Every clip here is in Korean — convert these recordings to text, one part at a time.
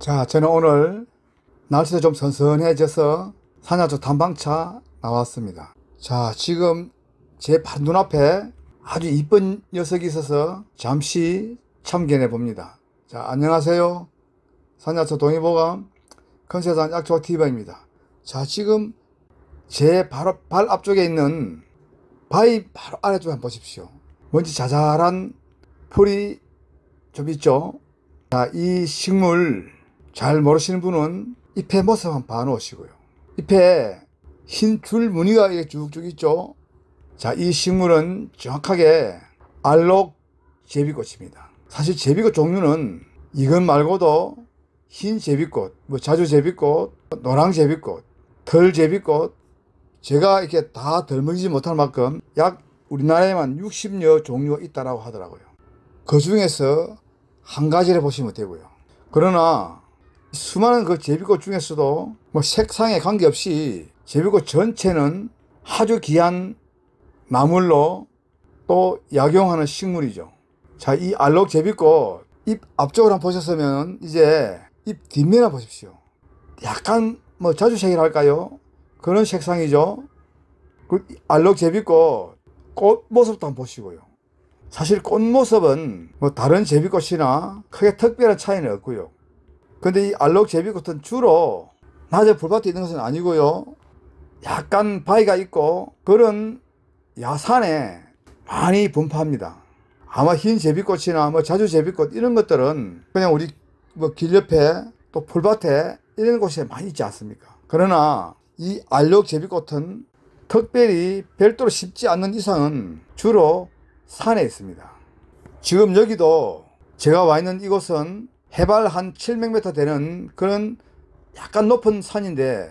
자, 저는 오늘 날씨도 좀 선선해져서 산야조 탐방차 나왔습니다. 자, 지금 제 눈앞에 아주 이쁜 녀석이 있어서 잠시 참견해 봅니다. 자, 안녕하세요. 산야초 동의보감 컨세산 약초 티바입니다. 자, 지금 제 바로 발 앞쪽에 있는 바위 바로 아래쪽 한번 보십시오. 먼지 자잘한 풀이 좀 있죠? 자, 이 식물 잘 모르시는 분은 잎의 모습만 봐놓으시고요. 잎에 흰 줄 무늬가 이렇게 쭉쭉 있죠. 자, 이 식물은 정확하게 알록 제비꽃입니다. 사실 제비꽃 종류는 이것 말고도 흰 제비꽃, 뭐 자주 제비꽃, 노랑 제비꽃, 덜 제비꽃, 제가 이렇게 다 덜먹이지 못할 만큼 약 우리나라에만 60여 종류가 있다라고 하더라고요. 그 중에서 한 가지를 보시면 되고요. 그러나 수많은 그 제비꽃 중에서도 뭐 색상에 관계없이 제비꽃 전체는 아주 귀한 나물로 또 약용하는 식물이죠. 자, 이 알록 제비꽃 잎 앞쪽을 한번 보셨으면 이제 잎 뒷면을 보십시오. 약간 뭐 자주색이랄까요? 그런 색상이죠. 그 알록 제비꽃 꽃 모습도 한번 보시고요. 사실 꽃 모습은 뭐 다른 제비꽃이나 크게 특별한 차이는 없고요. 근데 이 알록 제비꽃은 주로 낮에 불밭에 있는 것은 아니고요. 약간 바위가 있고 그런 야산에 많이 분포합니다. 아마 흰 제비꽃이나 뭐 자주 제비꽃 이런 것들은 그냥 우리 뭐길 옆에 또 풀밭에 이런 곳에 많이 있지 않습니까? 그러나 이 알록 제비꽃은 특별히 별도로 심지 않는 이상은 주로 산에 있습니다. 지금 여기도 제가 와 있는 이곳은 해발 한 700m 되는 그런 약간 높은 산인데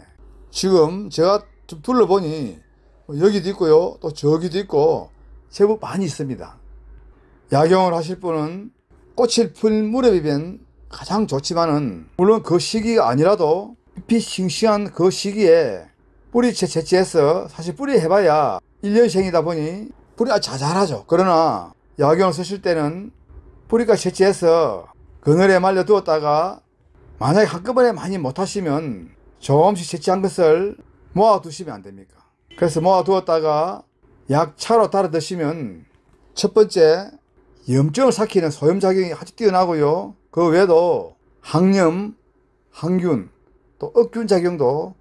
지금 제가 좀 둘러보니 뭐 여기도 있고요 또 저기도 있고 제법 많이 있습니다 야경을 하실 분은 꽃이 풀 무렵이면 가장 좋지만은 물론 그 시기가 아니라도 잎이 싱싱한 그 시기에 뿌리 채취해서 사실 뿌리 해봐야 1년생이다 보니 뿌리가 자잘하죠 그러나 야경을 쓰실 때는 뿌리가 채취해서 그늘에 말려 두었다가 만약에 한꺼번에 많이 못하시면 조금씩 채취한 것을 모아두시면 안 됩니까? 그래서 모아두었다가 약차로 따라 드시면 첫 번째 염증을 삭히는 소염작용이 아주 뛰어나고요. 그 외에도 항염, 항균, 또 억균 작용도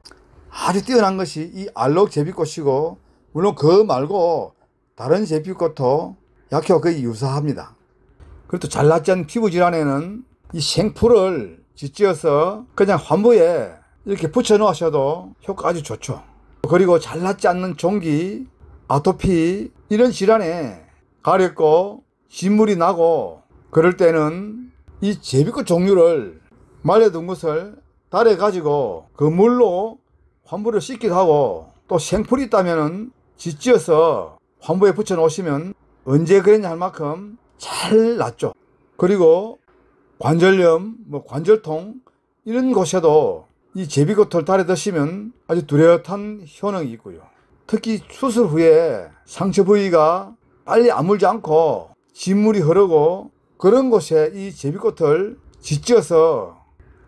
아주 뛰어난 것이 이 알록 제비꽃이고 물론 그 말고 다른 제비꽃도 약효 거의 유사합니다. 그래도 잘낫지 않은 피부질환에는 이 생풀을 짓지어서 그냥 환부에 이렇게 붙여 놓으셔도 효과 아주 좋죠. 그리고 잘낫지 않는 종기, 아토피 이런 질환에 가렵고 진물이 나고 그럴 때는 이 제비꽃 종류를 말려둔 것을 달에 가지고 그 물로 환부를 씻기도 하고 또 생풀이 있다면 짓지어서 환부에 붙여 놓으시면 언제 그랬냐 할 만큼 잘 낫죠. 그리고 관절염, 뭐 관절통 이런 곳에도 이 제비고털 달에 드시면 아주 뚜렷한 효능이 있고요. 특히 수술 후에 상처 부위가 빨리 아물지 않고 진물이 흐르고 그런 곳에 이 제비꽃을 짓지어서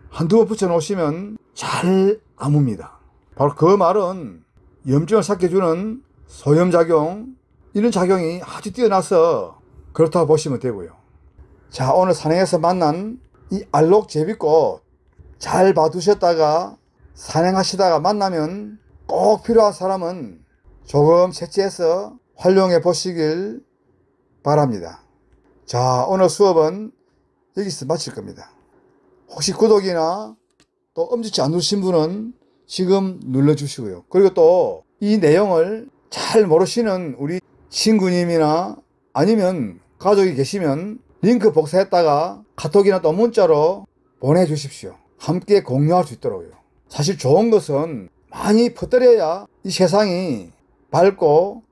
한두 번 붙여 놓으시면 잘 아뭅니다. 바로 그 말은 염증을 삭혀주는 소염작용 이런 작용이 아주 뛰어나서 그렇다고 보시면 되고요. 자, 오늘 산행에서 만난 이 알록 제비꽃 잘 봐두셨다가 산행하시다가 만나면 꼭 필요한 사람은 조금 채취해서 활용해 보시길 바랍니다. 자, 오늘 수업은 여기서 마칠 겁니다. 혹시 구독이나 또 엄지치 않으신 분은 지금 눌러주시고요. 그리고 또 이 내용을 잘 모르시는 우리 친구님이나 아니면 가족이 계시면 링크 복사했다가 카톡이나 또 문자로 보내주십시오. 함께 공유할 수 있더라고요. 사실 좋은 것은 많이 퍼뜨려야 이 세상이 밝고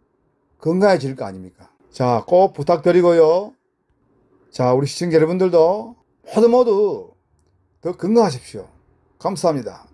건강해질 거 아닙니까? 자, 꼭 부탁드리고요. 자, 우리 시청자 여러분들도 모두 모두 더 건강하십시오. 감사합니다.